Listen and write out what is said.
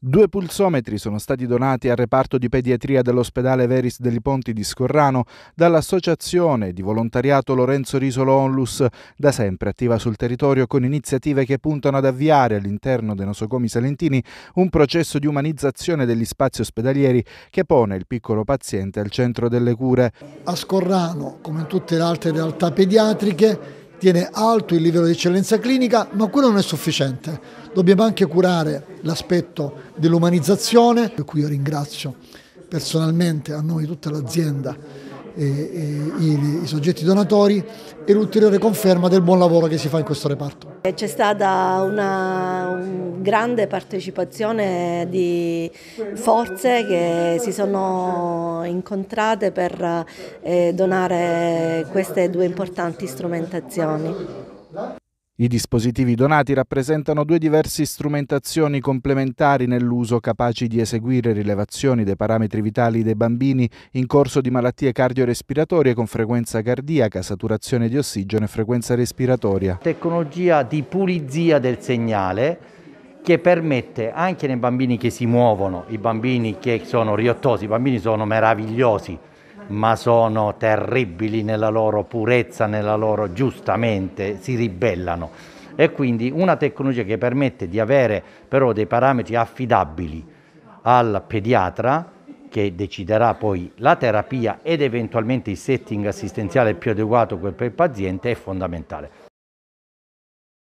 Due pulsometri sono stati donati al reparto di pediatria dell'ospedale Veris degli Ponti di Scorrano dall'associazione di volontariato Lorenzo Risolo Onlus, da sempre attiva sul territorio con iniziative che puntano ad avviare all'interno dei nosocomi salentini un processo di umanizzazione degli spazi ospedalieri che pone il piccolo paziente al centro delle cure. A Scorrano, come in tutte le altre realtà pediatriche, tiene alto il livello di eccellenza clinica, ma quello non è sufficiente. Dobbiamo anche curare l'aspetto dell'umanizzazione, per cui io ringrazio personalmente a noi tutta l'azienda e, e, i, i soggetti donatori e l'ulteriore conferma del buon lavoro che si fa in questo reparto. C'è stata una grande partecipazione di forze che si sono incontrate per eh, donare queste due importanti strumentazioni. I dispositivi donati rappresentano due diverse strumentazioni complementari nell'uso capaci di eseguire rilevazioni dei parametri vitali dei bambini in corso di malattie cardiorespiratorie con frequenza cardiaca, saturazione di ossigeno e frequenza respiratoria. Tecnologia di pulizia del segnale che permette anche nei bambini che si muovono, i bambini che sono riottosi, i bambini sono meravigliosi, ma sono terribili nella loro purezza, nella loro giustamente si ribellano. E quindi una tecnologia che permette di avere però dei parametri affidabili al pediatra che deciderà poi la terapia ed eventualmente il setting assistenziale più adeguato per il paziente è fondamentale.